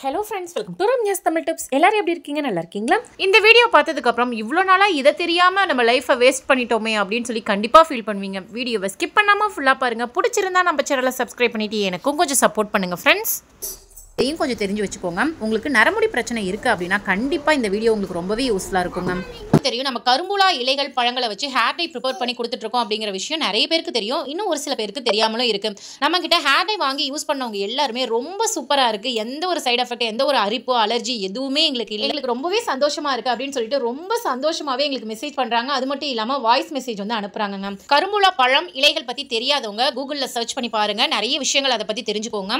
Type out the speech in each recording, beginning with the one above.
hello friends welcome to Ramya's Tamil tips எல்லாரும் எப்படி இருக்கீங்க நல்லா இருக்கீங்களா இந்த வீடியோ பார்த்ததுக்கப்புறம் இவ்வளோ நாளாக இதை தெரியாமல் நம்ம லைஃப்பை வேஸ்ட் பண்ணிட்டோமே அப்படின்னு சொல்லி கண்டிப்பாக ஃபீல் பண்ணுவீங்க வீடியோவை ஸ்கிப் பண்ணாமல் ஃபுல்லாக பாருங்கள் பிடிச்சிருந்தா நம்ம சேனலை சப்ஸ்கிரைப் பண்ணிவிட்டு எனக்கும் கொஞ்சம் சப்போர்ட் பண்ணுங்கள் ஃப்ரெண்ட்ஸ் இதையும் கொஞ்சம் தெரிஞ்சு வச்சுக்கோங்க உங்களுக்கு நரமுடி பிரச்சனை இருக்குது அப்படின்னா கண்டிப்பாக இந்த வீடியோ உங்களுக்கு ரொம்பவே யூஸ்ஃபுல்லாக இருக்குங்க தெரியும் நம்ம கரும்புலா இலைகள் பழங்களை வச்சு ஹேர் டை ப்ரிப்பேர் பண்ணி கொடுத்துட்ருக்கோம் அப்படிங்கிற விஷயம் நிறைய பேருக்கு தெரியும் இன்னும் ஒரு சில பேருக்கு தெரியாமலும் இருக்குது நம்மக்கிட்ட ஹேர் டை வாங்கி யூஸ் பண்ணவங்க எல்லாருமே ரொம்ப சூப்பராக இருக்குது எந்த ஒரு சைட் எஃபெக்ட் எந்த ஒரு அரிப்பு அலர்ஜி எதுவுமே எங்களுக்கு இல்லை எங்களுக்கு ரொம்பவே சந்தோஷமாக இருக்குது அப்படின்னு சொல்லிட்டு ரொம்ப சந்தோஷமாகவே எங்களுக்கு மெசேஜ் பண்ணுறாங்க அது மட்டும் இல்லாமல் வாய்ஸ் மெசேஜ் வந்து மேம் கரும்புலா பழம் இலைகள் பற்றி தெரியாதவங்க கூகுளில் சர்ச் பண்ணி பாருங்கள் நிறைய விஷயங்கள் அதை பற்றி தெரிஞ்சுக்கோங்க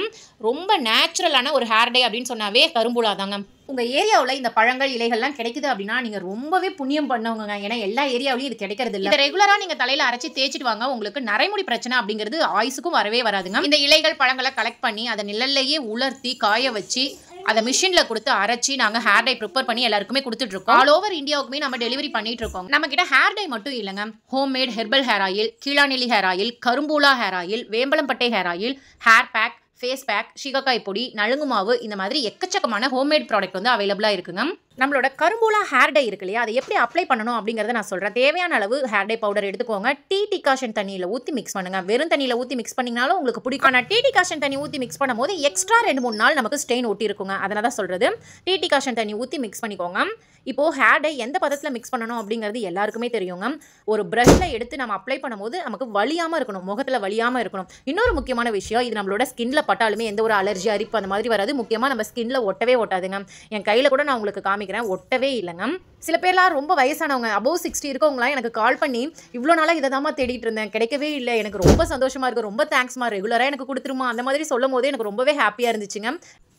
ரொம்ப நேச்சுரலான ஒரு ஹேர் டே அப்படின்னு சொன்னாவே கரும்புலா தாங்க உங்கள் ஏரியாவில் இந்த பழங்கள் இலைகள்லாம் கிடைக்குது அப்படின்னா நீங்கள் ரொம்பவே புண்ணியம் பண்ணவங்க ஏன்னா எல்லா ஏரியாவிலையும் இது கிடைக்கிறது இல்லை ரெகுலராக நீங்கள் தலையில் அரைச்சி தேய்ச்சிட்டு வாங்க உங்களுக்கு நரைமுடி பிரச்சனை அப்படிங்கிறது ஆயுசுக்கும் வரவே வராதுங்க இந்த இலைகள் பழங்களை கலெக்ட் பண்ணி அதை நிழல்லையே உலர்த்தி காய வச்சு அதை மிஷினில் கொடுத்து அரைச்சி நாங்கள் ஹேர் டை ப்ரிப்பேர் பண்ணி எல்லாருக்குமே கொடுத்துட்ருக்கோம் ஆல் ஓவர் இந்தியாவுக்குமே நம்ம டெலிவரி பண்ணிட்டு இருக்கோம் நம்ம கிட்ட ஹேர் டை மட்டும் இல்லைங்க home made herbal hair oil கீழாநிலி ஹேர் ஆயில் கரும்பூலா ஹேர் ஆயில் வேம்பலம்பட்டை hair oil hair pack face pack shikakai பொடி நலுங்கு மாவு இந்த மாதிரி எக்கச்சக்கமான ஹோம்மேட் ப்ராடக்ட் வந்து அவைலபிளாக இருக்குங்க நம்மளோட கரும்பூலா ஹேர் டை இருக்கு இல்லையா அதை எப்படி அப்ளை பண்ணணும் அப்படிங்கிறத நான் சொல்கிறேன் தேவையான அளவு ஹேர் டை பவுடர் எடுத்துக்கோங்க டீ டிகாஷன் தண்ணியில் ஊற்றி மிக்ஸ் பண்ணுங்க வெறும் தண்ணியில் ஊற்றி மிக்ஸ் பண்ணிங்கனாலும் உங்களுக்கு பிடிக்கும் ஆனால் டீ டிகாஷன் தண்ணி ஊற்றி மிக்ஸ் பண்ணும்போது எக்ஸ்ட்ரா ரெண்டு மூணு நாள் நமக்கு ஸ்டெயின் ஒட்டி இருக்குங்க அதனால் தான் சொல்கிறது டீ டிகாஷன் தண்ணி ஊற்றி மிக்ஸ் பண்ணிக்கோங்க இப்போது ஹேடை எந்த பதத்தில் மிக்ஸ் பண்ணணும் அப்படிங்கிறது எல்லாருக்குமே தெரியுங்க ஒரு ப்ரஷில் எடுத்து நம்ம அப்ளை பண்ணும்போது நமக்கு வலியாமல் இருக்கணும் முகத்தில் வலியாமல் இருக்கணும் இன்னொரு முக்கியமான விஷயம் இது நம்மளோட ஸ்கின்ல பட்டாலுமே எந்த ஒரு அலர்ஜி அரிப்பு அந்த மாதிரி வராது முக்கியமாக நம்ம ஸ்கின்ல ஒட்டவே ஒட்டாதுங்க என் கையில் கூட நான் உங்களுக்கு காமிக்கிறேன் ஒட்டவே இல்லைங்க சில பேர்லாம் ரொம்ப வயசானவங்க அபவ் சிக்ஸ்டி இருக்கவங்களாம் எனக்கு கால் பண்ணி இவ்வளோ நாளாக இதை தான் தேடிட்டு இருந்தேன் கிடைக்கவே இல்லை எனக்கு ரொம்ப சந்தோஷமாக இருக்கும் ரொம்ப தேங்க்ஸ்மா ரெகுலராக எனக்கு கொடுத்துருமா அந்த மாதிரி சொல்லும் எனக்கு ரொம்பவே ஹாப்பியாக இருந்துச்சுங்க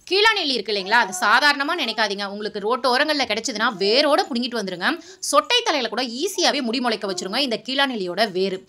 கீழாநெல்லி இருக்கு இல்லைங்களா அது சாதாரணமாக நினைக்காதீங்க உங்களுக்கு ரோட்டோரங்களில் கிடைச்சதுன்னா வேரோட பிடுங்கிட்டு வந்துருங்க சொட்டை தலையில் கூட ஈஸியாகவே முடி முளைக்க வச்சுருங்க இந்த கீழாநெல்லியோட வேறு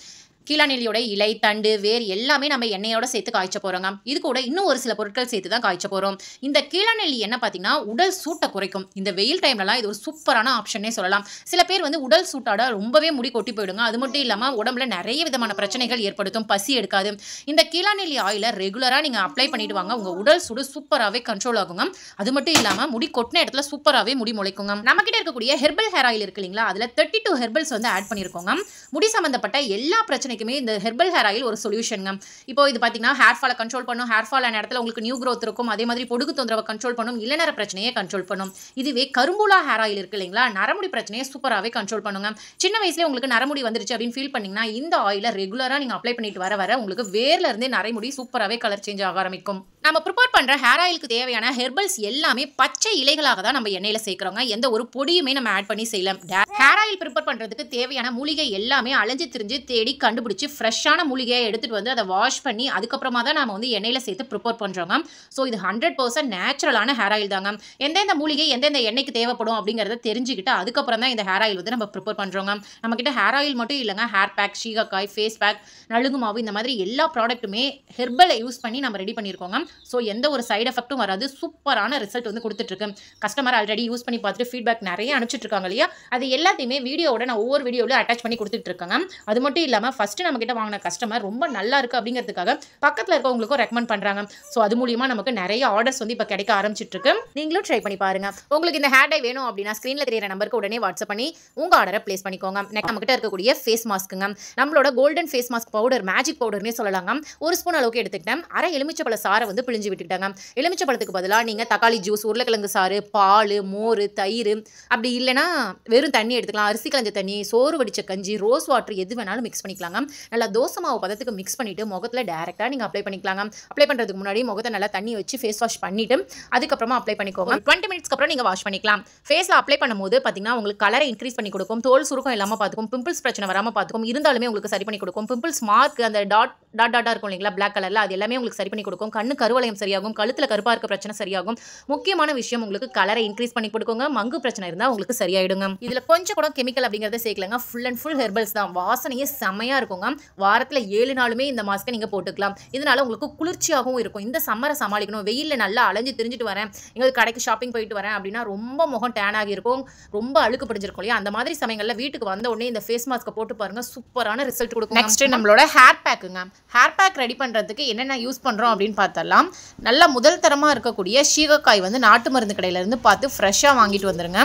கீழாநெல்லியோட இலை தண்டு வேர் எல்லாமே நம்ம எண்ணெயோட சேர்த்து காய்ச்ச போகிறோங்க இது கூட இன்னும் ஒரு சில பொருட்கள் சேர்த்து தான் காய்ச்ச போகிறோம் இந்த கீழநெல்லி என்ன பார்த்தீங்கன்னா உடல் சூட்டை குறைக்கும் இந்த வெயில் டைம்லலாம் இது ஒரு சூப்பரான ஆப்ஷன்னே சொல்லலாம் சில பேர் வந்து உடல் சூட்டாட ரொம்பவே முடி கொட்டி போயிடுங்க அது மட்டும் இல்லாமல் உடம்புல நிறைய விதமான பிரச்சனைகள் ஏற்படுத்தும் பசி எடுக்காது இந்த கீழாநெல்லி ஆயிலை ரெகுலராக நீங்கள் அப்ளை பண்ணிட்டு வாங்க உங்கள் உடல் சூடு சூப்பராகவே கண்ட்ரோல் ஆகுங்க அது மட்டும் இல்லாமல் முடி கொட்டின இடத்துல சூப்பராகவே முடி முளைக்குங்க நம்மக்கிட்ட இருக்கக்கூடிய ஹெர்பல் ஹேர் ஆயில் இருக்கு இல்லைங்களா அதில் தேர்ட்டி டூ ஹெர்பல்ஸ் வந்து ஆட் பண்ணியிருக்கோங்க முடி சம்மந்தப்பட்ட எல்லா பிரச்சனை பிரச்சனைக்குமே இந்த ஹெர்பல் ஹேர் ஆயில் ஒரு சொல்யூஷனுங்க இப்போ இது பார்த்தீங்கன்னா ஹேர் ஃபாலை கண்ட்ரோல் பண்ணும் ஹேர் ஃபால் ஆன இடத்துல உங்களுக்கு நியூ க்ரோத் இருக்கும் அதே மாதிரி பொடுகு தொந்தரவை கண்ட்ரோல் பண்ணும் இளநர பிரச்சனையை கண்ட்ரோல் பண்ணும் இதுவே கரும்புலா ஹேர் ஆயில் இருக்கு இல்லைங்களா நரமுடி பிரச்சனையை சூப்பராகவே கண்ட்ரோல் பண்ணுங்க சின்ன வயசுலேயே உங்களுக்கு நரமுடி வந்துருச்சு அப்படின்னு ஃபீல் பண்ணிங்கன்னா இந்த ஆயிலை ரெகுலராக நீங்கள் அப்ளை பண்ணிட்டு வர வர உங்களுக்கு வேர்லேருந்தே நரைமுடி சூப்பராகவே கலர் சேஞ்ச் ஆக ஆரம்பிக்கும் நம்ம ப்ரிப்பேர் பண்ணுற ஹேர் ஆயிலுக்கு தேவையான ஹெர்பல்ஸ் எல்லாமே பச்சை இலைகளாக தான் நம்ம எண்ணெயில் சேர்க்குறோங்க எந்த ஒரு பொடியுமே நம்ம ஆட் பண்ணி செய்யலாம் ஹேர் ஆயில் ப்ரிப்பேர் பண்ணுறதுக்கு தேவையான மூலிகை எல்லாமே அலைஞ்சு திரிஞ்சு தேடி கண்டுபிடிச்சி ஃப்ரெஷ்ஷான மூலிகையை எடுத்துகிட்டு வந்து அதை வாஷ் பண்ணி அதுக்கப்புறமா தான் நம்ம வந்து எண்ணெயில் சேர்த்து ப்ரிப்பேர் பண்ணுறோங்க ஸோ இது ஹண்ட்ரட் பர்சன்ட் நேச்சுரலான ஹேர் ஆயில் தாங்க எந்தெந்த மூலிகை எந்தெந்த எண்ணெய்க்கு தேவைப்படும் அப்படிங்கிறத தெரிஞ்சுக்கிட்டு அதுக்கப்புறம் தான் இந்த ஹேர் ஆயில் வந்து நம்ம ப்ரிப்பேர் பண்ணுறோங்க நம்மக்கிட்ட ஹேர் ஆயில் மட்டும் இல்லைங்க hair pack shikakai face pack நழுகு மாவு இந்த மாதிரி எல்லா ப்ராடக்ட்டுமே ஹெர்பலை யூஸ் பண்ணி நம்ம ரெடி பண்ணியிருக்கோங்க ஸோ எந்த ஒரு சைடு எஃபெக்ட்டும் வராது சூப்பரான ரிசல்ட் வந்து கொடுத்துட்ருக்கு கஸ்டமர் ஆல்ரெடி யூஸ் பண்ணி பார்த்துட்டு ஃபீட்பேக் நிறைய அனுப்பிச்சிட்ருக்காங்க இல்லையா அது எல்லாத்தையுமே வீடியோவோட நான் ஒவ்வொரு வீடியோவில் அட்டாச் பண்ணி கொடுத்துட்ருக்காங்க அது மட்டும் இல்லாமல் ஃபஸ்ட்டு நம்மக்கிட்ட வாங்கின கஸ்டமர் ரொம்ப நல்லா இருக்குது அப்படிங்கிறதுக்காக பக்கத்தில் இருக்கவங்களுக்கும் ரெக்கமெண்ட் பண்ணுறாங்க ஸோ அது மூலியமாக நமக்கு நிறைய ஆர்டர்ஸ் வந்து இப்போ கிடைக்க ஆரம்பிச்சிட்ருக்கு நீங்களும் ட்ரை பண்ணி பாருங்கள் உங்களுக்கு இந்த ஹேர் வேணும் அப்படின்னா ஸ்க்ரீனில் தெரியிற நம்பருக்கு உடனே வாட்ஸ்அப் பண்ணி உங்கள் ஆர்டரை ப்ளேஸ் பண்ணிக்கோங்க நெக்ஸ்ட் நம்மகிட்ட இருக்கக்கூடிய ஃபேஸ் மாஸ்க்குங்க நம்மளோட golden face mask powder magic பவுடர்னே சொல்லலாங்க ஒரு ஸ்பூன் அளவுக்கு எடுத்துக்கிட்டேன் அரை எலுமிச்சப்பழ சாரை வந்து வந்து பிழிஞ்சு விட்டுக்கிட்டாங்க எலுமிச்சை பழத்துக்கு பதிலாக நீங்கள் தக்காளி ஜூஸ் உருளைக்கிழங்கு சாறு பால் மோர் தயிர் அப்படி இல்லைனா வெறும் தண்ணி எடுத்துக்கலாம் அரிசி கலஞ்ச தண்ணி சோறு வடித்த கஞ்சி ரோஸ் வாட்டர் எது வேணாலும் மிக்ஸ் பண்ணிக்கலாங்க நல்லா தோசை மாவு பதத்துக்கு மிக்ஸ் பண்ணிவிட்டு முகத்தில் டேரெக்டாக நீங்கள் அப்ளை பண்ணிக்கலாங்க அப்ளை பண்ணுறதுக்கு முன்னாடி முகத்தை நல்லா தண்ணி வச்சு ஃபேஸ் வாஷ் பண்ணிவிட்டு அதுக்கப்புறமா அப்ளை பண்ணிக்கோங்க டுவெண்ட்டி மினிட்ஸ்க்கு அப்புறம் நீங்கள் வாஷ் பண்ணிக்கலாம் ஃபேஸில் அப்ளை பண்ணும்போது பார்த்தீங்கன்னா உங்களுக்கு கலரை இன்க்ரீஸ் பண்ணி கொடுக்கும் தோல் சுருக்கம் இல்லாமல் பார்த்துக்கும் பிம்பிள்ஸ் பிரச்சனை வராமல் பார்த்துக்கும் இருந்தாலுமே உங்களுக்கு சரி பண்ணி கொடுக்கும் பிம்பிள்ஸ் மார்க் அந்த டாட் டாட் டாட்டாக இருக்கும் இல்லைங்களா பிளாக் கலரில் அது எல்லாமே உங்களுக்கு சரி பண்ணி கொடுக்கும் கண்ணு கருவளையம் சரியாகும் கழுத்தில் கருப்பாக இருக்க பிரச்சனை சரியாகும் முக்கியமான விஷயம் உங்களுக்கு கலரை இன்க்ரீஸ் பண்ணி கொடுக்குங்க மங்கு பிரச்சனை இருந்தால் உங்களுக்கு சரியாயிடுங்க இதில் கொஞ்சம் கூட கெமிக்கல் அப்படிங்கிறத சேர்க்கலங்க ஃபுல் அண்ட் ஃபுல் ஹெர்பல்ஸ் தான் வாசனையே செமையாக இருக்குங்க வாரத்தில் ஏழு நாளுமே இந்த மாஸ்க்கை நீங்கள் போட்டுக்கலாம் இதனால் உங்களுக்கு குளிர்ச்சியாகவும் இருக்கும் இந்த சம்மரை சமாளிக்கணும் வெயிலில் நல்லா அலைஞ்சு தெரிஞ்சுட்டு வரேன் எங்களுக்கு கடைக்கு ஷாப்பிங் போயிட்டு வரேன் அப்படின்னா ரொம்ப முகம் டேன் ஆகி இருக்கும் ரொம்ப அழுக்கு பிடிச்சிருக்கும் இல்லையா அந்த மாதிரி சமயங்களில் வீட்டுக்கு வந்த உடனே இந்த ஃபேஸ் மாஸ்க்கை போட்டு பாருங்க சூப்பரான ரிசல்ட் கொடுக்கும் நெக்ஸ்ட் நம்மளோட ஹேர் பேக்குங்க ஹேர் பேக் ரெடி பண்ணுறதுக்கு என்னென்ன யூஸ் பண்ணுறோம் அப்படின்னு பார்த்தலாம் வாங்கிக்கலாம் நல்லா முதல் தரமாக இருக்கக்கூடிய சீகக்காய் வந்து நாட்டு மருந்து கடையிலேருந்து பார்த்து ஃப்ரெஷ்ஷாக வாங்கிட்டு வந்துடுங்க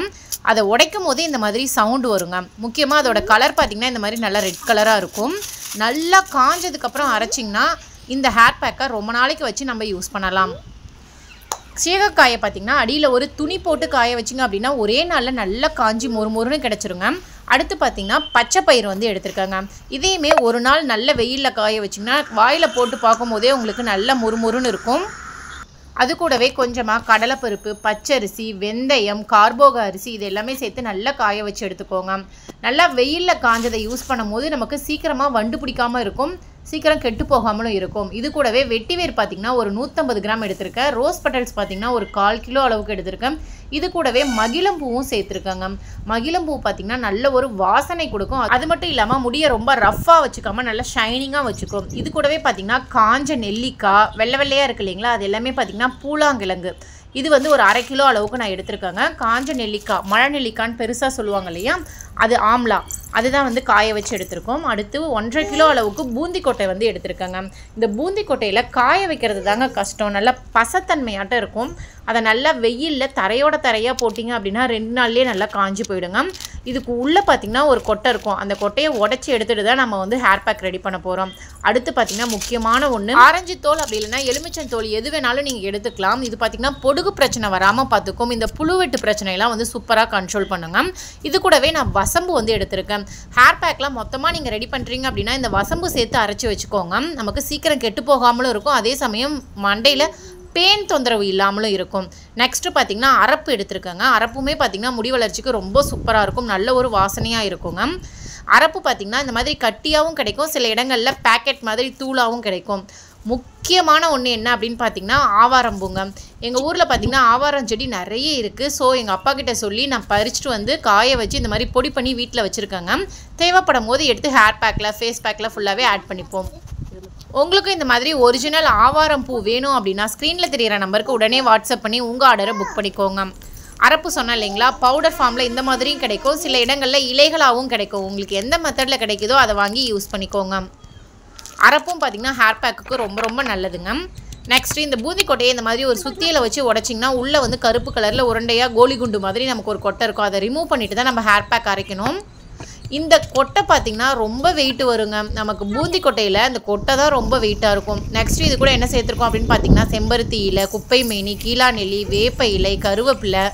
அதை உடைக்கும் போது இந்த மாதிரி சவுண்டு வருங்க முக்கியமாக அதோட கலர் பார்த்திங்கன்னா இந்த மாதிரி நல்லா ரெட் கலராக இருக்கும் நல்லா காஞ்சதுக்கப்புறம் அரைச்சிங்கன்னா இந்த ஹேர் பேக்கை ரொம்ப நாளைக்கு வச்சு நம்ம யூஸ் பண்ணலாம் சீகக்காயை பார்த்திங்கன்னா அடியில் ஒரு துணி போட்டு காய வச்சிங்க அப்படின்னா ஒரே நாளில் நல்லா காஞ்சி மொறு மொறுன்னு கிடச்சிருங்க அடுத்து பார்த்தீங்கன்னா பச்சை பயிர் வந்து எடுத்திருக்காங்க இதையுமே ஒரு நாள் நல்ல வெயிலில் காய வச்சிங்கன்னா வாயில் போட்டு பார்க்கும்போதே உங்களுக்கு நல்ல முறுமுறுன்னு இருக்கும் அது கூடவே கொஞ்சமாக கடலைப்பருப்பு பச்சரிசி வெந்தயம் கார்போக அரிசி இது எல்லாமே சேர்த்து நல்லா காய வச்சு எடுத்துக்கோங்க நல்லா வெயிலில் காஞ்சதை யூஸ் பண்ணும்போது நமக்கு சீக்கிரமாக வண்டு பிடிக்காமல் இருக்கும் சீக்கிரம் கெட்டு போகாமலும் இருக்கும் இது கூடவே வெட்டிவேர் பார்த்திங்கன்னா ஒரு நூற்றம்பது கிராம் எடுத்திருக்கேன் ரோஸ் பட்டல்ஸ் பார்த்திங்கன்னா ஒரு கால் கிலோ அளவுக்கு எடுத்திருக்கேன் இது கூடவே மகிழம் பூவும் சேர்த்துருக்காங்க மகிழம் பூ பார்த்திங்கன்னா நல்ல ஒரு வாசனை கொடுக்கும் அது மட்டும் இல்லாமல் முடியை ரொம்ப ரஃப்பாக வச்சுக்காமல் நல்லா ஷைனிங்காக வச்சுக்கும் இது கூடவே பார்த்திங்கன்னா காஞ்ச நெல்லிக்காய் வெள்ளை வெள்ளையாக இருக்கு இல்லைங்களா அது எல்லாமே பார்த்திங்கன்னா பூலாங்கிழங்கு இது வந்து ஒரு அரை கிலோ அளவுக்கு நான் எடுத்திருக்கேங்க காஞ்ச நெல்லிக்காய் மழை நெல்லிக்கான்னு பெருசாக சொல்லுவாங்க இல்லையா அது ஆம்லா அதுதான் வந்து காய வச்சு எடுத்திருக்கோம் அடுத்து ஒன்றரை கிலோ அளவுக்கு பூந்தி கொட்டை வந்து எடுத்திருக்கேங்க இந்த பூந்தி கொட்டையில் காய வைக்கிறது தாங்க கஷ்டம் நல்லா பசத்தன்மையாட்டம் இருக்கும் அதை நல்லா வெயிலில் தரையோட தரையாக போட்டிங்க அப்படின்னா ரெண்டு நாள்லேயே நல்லா காஞ்சி போயிடுங்க இதுக்கு உள்ளே பார்த்திங்கன்னா ஒரு கொட்டை இருக்கும் அந்த கொட்டையை உடச்சி எடுத்துகிட்டு தான் நம்ம வந்து ஹேர் பேக் ரெடி பண்ண போகிறோம் அடுத்து பார்த்திங்கன்னா முக்கியமான ஒன்று ஆரஞ்சு தோல் அப்படி இல்லைன்னா எலுமிச்சன் தோல் எது வேணாலும் நீங்கள் எடுத்துக்கலாம் இது பார்த்திங்கன்னா பொடுகு பிரச்சனை வராமல் பார்த்துக்கும் இந்த புழுவெட்டு பிரச்சனையெல்லாம் வந்து சூப்பராக கண்ட்ரோல் பண்ணுங்க இது கூடவே நான் வசம்பு வந்து எடுத்திருக்கேன் ஹேர் பேக்லாம் மொத்தமாக நீங்கள் ரெடி பண்ணுறீங்க அப்படின்னா இந்த வசம்பு சேர்த்து அரைச்சி வச்சுக்கோங்க நமக்கு சீக்கிரம் கெட்டு போகாமலும் இருக்கும் அதே சமயம் மண்டையில் பெயின் தொந்தரவு இல்லாமலும் இருக்கும் நெக்ஸ்ட்டு பார்த்திங்கன்னா அரப்பு எடுத்துருக்கோங்க அரப்புமே பார்த்திங்கன்னா முடி வளர்ச்சிக்கு ரொம்ப சூப்பராக இருக்கும் நல்ல ஒரு வாசனையாக இருக்குங்க அரப்பு பார்த்திங்கன்னா இந்த மாதிரி கட்டியாகவும் கிடைக்கும் சில இடங்களில் பேக்கெட் மாதிரி தூளாகவும் கிடைக்கும் முக்கியமான ஒன்று என்ன அப்படின்னு பார்த்தீங்கன்னா ஆவாரம் பூங்க எங்கள் ஊரில் பார்த்தீங்கன்னா ஆவாரம் செடி நிறைய இருக்குது ஸோ எங்கள் அப்பா கிட்டே சொல்லி நான் பறிச்சுட்டு வந்து காய வச்சு இந்த மாதிரி பொடி பண்ணி வீட்டில் வச்சுருக்கேங்க தேவைப்படும் போது எடுத்து ஹேர் பேக்கில் ஃபேஸ் பேக்கில் ஃபுல்லாகவே ஆட் பண்ணிப்போம் உங்களுக்கும் இந்த மாதிரி ஒரிஜினல் ஆவாரம் பூ வேணும் அப்படின்னா ஸ்க்ரீனில் தெரிகிற நம்பருக்கு உடனே வாட்ஸ்அப் பண்ணி உங்கள் ஆர்டரை புக் பண்ணிக்கோங்க அரப்பு சொன்னேன் இல்லைங்களா பவுடர் ஃபார்மில் இந்த மாதிரியும் கிடைக்கும் சில இடங்களில் இலைகளாகவும் கிடைக்கும் உங்களுக்கு எந்த மெத்தடில் கிடைக்குதோ அதை வாங்கி யூஸ் பண்ணிக்கோங்க அரப்பும் பார்த்திங்கன்னா ஹேர் பேக்குக்கு ரொம்ப ரொம்ப நல்லதுங்க நெக்ஸ்ட்டு இந்த பூந்தி கொட்டையை இந்த மாதிரி ஒரு சுத்தியில் வச்சு உடச்சிங்கன்னா உள்ளே வந்து கருப்பு கலரில் உருண்டையாக கோலி குண்டு மாதிரி நமக்கு ஒரு கொட்டை இருக்கும் அதை ரிமூவ் பண்ணிட்டு தான் நம்ம ஹேர் பேக் அரைக்கணும் இந்த கொட்டை பார்த்திங்கன்னா ரொம்ப வெயிட் வருங்க நமக்கு பூந்தி கொட்டையில் இந்த கொட்டை தான் ரொம்ப வெயிட்டாக இருக்கும் நெக்ஸ்ட்டு இது கூட என்ன சேர்த்துருக்கோம் அப்படின்னு பார்த்திங்கன்னா செம்பருத்தி இலை குப்பை மேனி கீழா நெல்லி வேப்ப இலை கருவேப்பிலை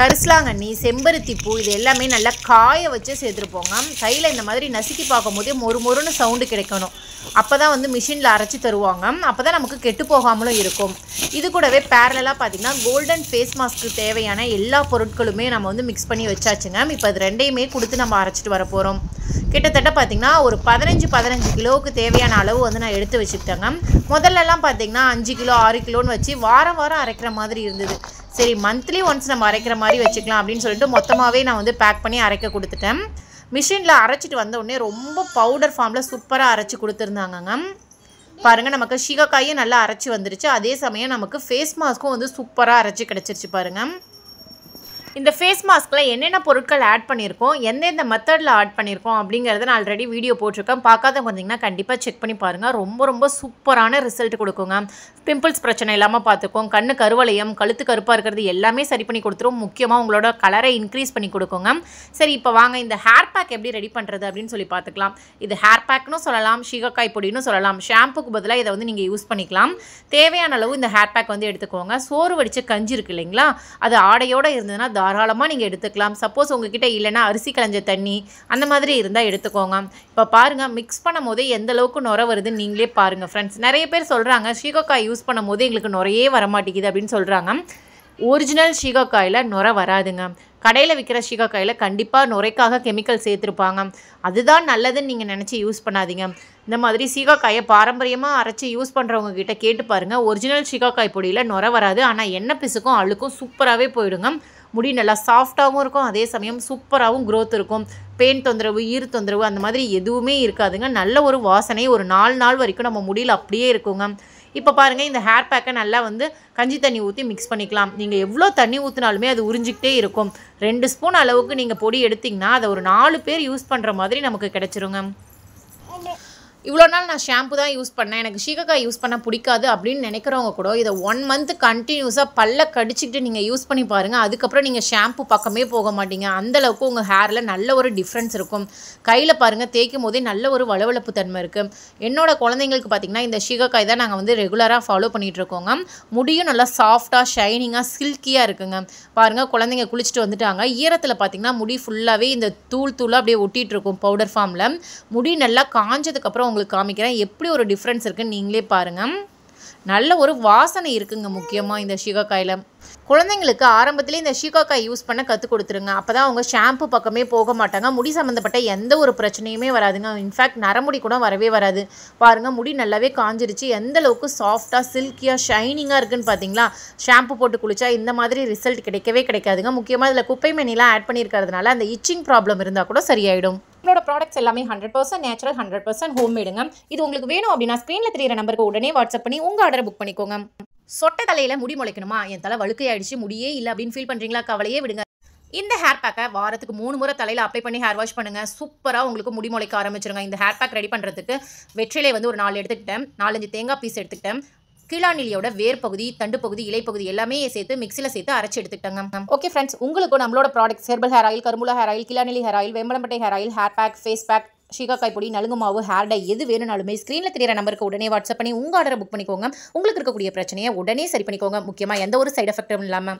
கரிசலாங்கண்ணி செம்பருத்தி பூ இது எல்லாமே நல்லா காய வச்சு சேர்த்துருப்போங்க கையில் இந்த மாதிரி நசுக்கி பார்க்கும் போதே மொறு மொறுன்னு சவுண்டு கிடைக்கணும் அப்போ தான் வந்து மிஷினில் அரைச்சி தருவாங்க அப்போ தான் நமக்கு கெட்டு போகாமலும் இருக்கும் இது கூடவே பேரலாக பார்த்திங்கன்னா கோல்டன் ஃபேஸ் மாஸ்க்கு தேவையான எல்லா பொருட்களுமே நம்ம வந்து மிக்ஸ் பண்ணி வச்சாச்சுங்க இப்போ அது ரெண்டையுமே கொடுத்து நம்ம அரைச்சிட்டு வர போகிறோம் கிட்டத்தட்ட பார்த்திங்கன்னா ஒரு பதினஞ்சு பதினஞ்சு கிலோவுக்கு தேவையான அளவு வந்து நான் எடுத்து வச்சுக்கிட்டேங்க முதல்லலாம் பார்த்திங்கன்னா அஞ்சு கிலோ ஆறு கிலோன்னு வச்சு வாரம் வாரம் அரைக்கிற மாதிரி இருந்தது சரி மந்த்லி ஒன்ஸ் நம்ம அரைக்கிற மாதிரி வச்சுக்கலாம் அப்படின்னு சொல்லிட்டு மொத்தமாகவே நான் வந்து பேக் பண்ணி அரைக்க கொடுத்துட்டேன் மிஷினில் அரைச்சிட்டு வந்த உடனே ரொம்ப பவுடர் ஃபார்மில் சூப்பராக அரைச்சி கொடுத்துருந்தாங்கங்க பாருங்கள் நமக்கு ஷீகக்காயும் நல்லா அரைச்சி வந்துருச்சு அதே சமயம் நமக்கு ஃபேஸ் மாஸ்க்கும் வந்து சூப்பராக அரைச்சி கிடச்சிருச்சு பாருங்கள் இந்த ஃபேஸ் மாஸ்கில் என்னென்ன பொருட்கள் ஆட் பண்ணியிருக்கோம் எந்தெந்த மெத்தடில் ஆட் பண்ணியிருக்கோம் அப்படிங்கிறத நான் ஆல்ரெடி வீடியோ போட்டிருக்கேன் பார்க்காத வந்தீங்கன்னா கண்டிப்பாக செக் பண்ணி பாருங்கள் ரொம்ப ரொம்ப சூப்பரான ரிசல்ட் கொடுக்குங்க பிம்பிள்ஸ் பிரச்சனை இல்லாமல் பார்த்துக்கும் கண்ணு கருவளையம் கழுத்து கருப்பாக இருக்கிறது எல்லாமே சரி பண்ணி கொடுத்துரும் முக்கியமாக உங்களோட கலரை இன்க்ரீஸ் பண்ணி கொடுக்குங்க சரி இப்போ வாங்க இந்த ஹேர் பேக் எப்படி ரெடி பண்ணுறது அப்படின்னு சொல்லி பார்த்துக்கலாம் இது ஹேர் பேக்னு சொல்லலாம் ஷிகக்காய் பொடினு சொல்லலாம் ஷாம்புக்கு பதிலாக இதை வந்து நீங்கள் யூஸ் பண்ணிக்கலாம் தேவையான அளவு இந்த ஹேர் பேக் வந்து எடுத்துக்கோங்க சோறு வடித்த கஞ்சி இருக்கு இல்லைங்களா அது ஆடையோடு இருந்ததுன்னா தாராளமாக நீங்கள் எடுத்துக்கலாம் சப்போஸ் உங்ககிட்ட இல்லைனா அரிசி களைஞ்ச தண்ணி அந்த மாதிரி இருந்தால் எடுத்துக்கோங்க இப்போ பாருங்கள் மிக்ஸ் பண்ணும் போதே எந்த அளவுக்கு நுர வருதுன்னு நீங்களே பாருங்கள் ஃப்ரெண்ட்ஸ் நிறைய பேர் சொல்கிறாங்க ஷீகோக்காய் யூஸ் பண்ணும் போது எங்களுக்கு நுரையே வரமாட்டேங்குது அப்படின்னு சொல்கிறாங்க ஒரிஜினல் ஷீகாக்காயில் நுர வராதுங்க கடையில் விற்கிற ஷீகாக்காயில் கண்டிப்பாக நுரைக்காக கெமிக்கல் சேர்த்துருப்பாங்க அதுதான் நல்லதுன்னு நீங்கள் நினச்சி யூஸ் பண்ணாதீங்க இந்த மாதிரி சீகாக்காயை பாரம்பரியமாக அரைச்சி யூஸ் பண்ணுறவங்க கிட்ட கேட்டு பாருங்கள் ஒரிஜினல் சீகாக்காய் பொடியில் நுர வராது ஆனால் எண்ணெய் பிசுக்கும் அழுக்கும் சூப்பராகவே போயிடுங்க முடி நல்லா சாஃப்டாகவும் இருக்கும் அதே சமயம் சூப்பராகவும் க்ரோத் இருக்கும் பெயின் தொந்தரவு ஈர் தொந்தரவு அந்த மாதிரி எதுவுமே இருக்காதுங்க நல்ல ஒரு வாசனை ஒரு நாலு நாள் வரைக்கும் நம்ம முடியில் அப்படியே இருக்குங்க இப்போ பாருங்கள் இந்த ஹேர் பேக்கை நல்லா வந்து கஞ்சி தண்ணி ஊற்றி மிக்ஸ் பண்ணிக்கலாம் நீங்கள் எவ்வளோ தண்ணி ஊற்றினாலுமே அது உறிஞ்சிக்கிட்டே இருக்கும் ரெண்டு ஸ்பூன் அளவுக்கு நீங்கள் பொடி எடுத்திங்கன்னா அதை ஒரு நாலு பேர் யூஸ் பண்ணுற மாதிரி நமக்கு கிடச்சிருங்க இவ்வளோ நாள் நான் ஷாம்பு தான் யூஸ் பண்ணேன் எனக்கு சீகக்காய் யூஸ் பண்ண பிடிக்காது அப்படின்னு நினைக்கிறவங்க கூட இதை ஒன் மந்த் கண்டினியூஸாக பல்ல கடிச்சிக்கிட்டு நீங்கள் யூஸ் பண்ணி பாருங்கள் அதுக்கப்புறம் நீங்கள் ஷாம்பு பக்கமே போக மாட்டீங்க அந்தளவுக்கு உங்கள் ஹேரில் நல்ல ஒரு டிஃப்ரென்ஸ் இருக்கும் கையில் பாருங்கள் தேய்க்கும் போதே நல்ல ஒரு வளவளப்பு தன்மை இருக்குது என்னோட குழந்தைங்களுக்கு பார்த்திங்கன்னா இந்த ஷீகக்காய் தான் நாங்கள் வந்து ரெகுலராக ஃபாலோ பண்ணிகிட்ருக்கோங்க முடியும் நல்லா சாஃப்டாக ஷைனிங்காக சில்கியாக இருக்குங்க பாருங்கள் குழந்தைங்க குளிச்சுட்டு வந்துட்டாங்க ஈரத்தில் பார்த்திங்கன்னா முடி ஃபுல்லாகவே இந்த தூள் தூளாக அப்படியே ஒட்டிகிட்டு இருக்கும் பவுடர் ஃபார்மில் முடி நல்லா காஞ்சதுக்கப்புறம் உங்களுக்கு காமிக்கிறேன் எப்படி ஒரு டிஃப்ரென்ஸ் இருக்குன்னு நீங்களே பாருங்கள் நல்ல ஒரு வாசனை இருக்குங்க முக்கியமாக இந்த ஷீகாக்காயில் குழந்தைங்களுக்கு ஆரம்பத்திலே இந்த ஷீகாக்காய் யூஸ் பண்ண கற்றுக் கொடுத்துருங்க அப்போ தான் அவங்க ஷாம்பு பக்கமே போக மாட்டாங்க முடி சம்மந்தப்பட்ட எந்த ஒரு பிரச்சனையுமே வராதுங்க இன்ஃபேக்ட் நரமுடி கூட வரவே வராது பாருங்கள் முடி நல்லாவே காஞ்சிருச்சு எந்த அளவுக்கு சாஃப்டாக சில்கியாக ஷைனிங்காக இருக்குன்னு பார்த்தீங்களா ஷாம்பு போட்டு குளிச்சா இந்த மாதிரி ரிசல்ட் கிடைக்கவே கிடைக்காதுங்க முக்கியமாக இதில் குப்பை மணிலாம் ஆட் பண்ணியிருக்கிறதுனால அந்த இச்சிங் ப்ராப்ளம் இருந்தால் கூட சரியாயிடும் நம்மளோட ப்ராடக்ட்ஸ் எல்லாமே hundred percent natural hundred percent home மேடுங்க இது உங்களுக்கு வேணும் அப்படின்னா ஸ்க்ரீனில் தெரியிற நம்பருக்கு உடனே வாட்ஸ்அப் பண்ணி உங்கள் ஆர்டர் புக் பண்ணிக்கோங்க சொட்டை தலையில் முடி முளைக்கணுமா என் தலை வழுக்கையாயிடுச்சு முடியே இல்லை அப்படின்னு ஃபீல் பண்ணுறீங்களா கவலையே விடுங்க இந்த ஹேர் பேக்கை வாரத்துக்கு மூணு முறை தலையில் அப்ளை பண்ணி ஹேர் வாஷ் பண்ணுங்கள் சூப்பராக உங்களுக்கு முடி முளைக்க ஆரம்பிச்சிருங்க இந்த ஹேர் பேக் ரெடி பண்ணுறதுக்கு வெற்றிலை வந்து ஒரு நாலு எடுத்துக்கிட்டேன் நாலஞ்சு தேங்காய் பீஸ் எடுத்துக்கிட்டேன் கீழானிலியோட வேர் பகுதி தண்டு பகுதி இலைப்பகுதி எல்லாமே சேர்த்து மிக்சியில் சேர்த்து அரைச்சி எடுத்துக்கிட்டாங்க ஓகே ஃப்ரெண்ட்ஸ் உங்களுக்கு நம்மளோட ப்ராடக்ட் ஹெர்பல் ஹேர் ஆயில் கருமுலா ஹேர் ஆயில் கீழாநிலை ஹேர் ஆயில் வெம்பளம்பட்டை hair oil hair pack face pack shikakai பொடி நலுங்கு மாவு ஹேர் டை எது வேணும்னாலுமே ஸ்க்ரீனில் தெரியிற நம்பருக்கு உடனே வாட்ஸ்அப் பண்ணி உங்கள் ஆர்டரை புக் பண்ணிக்கோங்க உங்களுக்கு இருக்கக்கூடிய பிரச்சனையை உடனே சரி பண்ணிக்கோங்க முக்கியமாக எந்த ஒரு சைட் எஃபெக்டும் இல்லாமல்